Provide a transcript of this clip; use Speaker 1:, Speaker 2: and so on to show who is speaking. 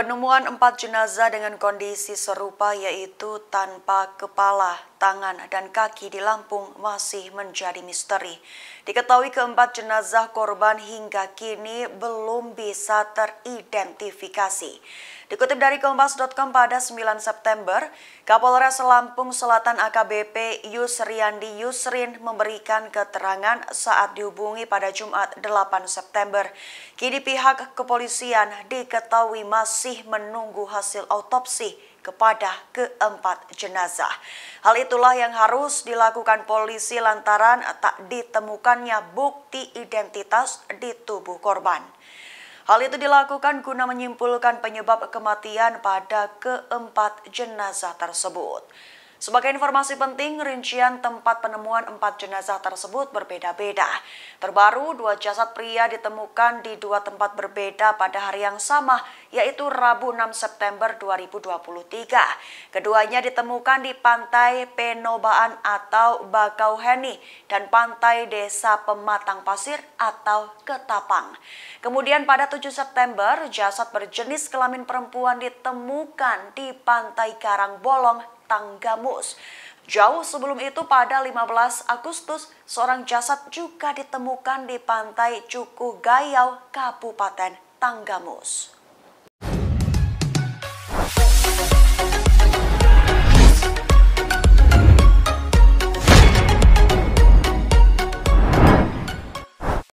Speaker 1: Penemuan empat jenazah dengan kondisi serupa yaitu tanpa kepala tangan, dan kaki di Lampung masih menjadi misteri. Diketahui keempat jenazah korban hingga kini belum bisa teridentifikasi. Dikutip dari Kompas.com pada 9 September, Kapolres Lampung Selatan AKBP Yusriandi Yusrin memberikan keterangan saat dihubungi pada Jumat 8 September. Kini pihak kepolisian diketahui masih menunggu hasil autopsi kepada keempat jenazah. Hal itu itulah yang harus dilakukan polisi lantaran tak ditemukannya bukti identitas di tubuh korban. Hal itu dilakukan guna menyimpulkan penyebab kematian pada keempat jenazah tersebut. Sebagai informasi penting, rincian tempat penemuan empat jenazah tersebut berbeda-beda. Terbaru, dua jasad pria ditemukan di dua tempat berbeda pada hari yang sama, yaitu Rabu 6 September 2023. Keduanya ditemukan di pantai Penobaan atau Bakauheni dan pantai Desa Pematang Pasir atau Ketapang. Kemudian pada 7 September, jasad berjenis kelamin perempuan ditemukan di pantai Karang Bolong. Tanggamus. Jauh sebelum itu pada 15 Agustus, seorang jasad juga ditemukan di pantai Cukugayau, Kabupaten Tanggamus.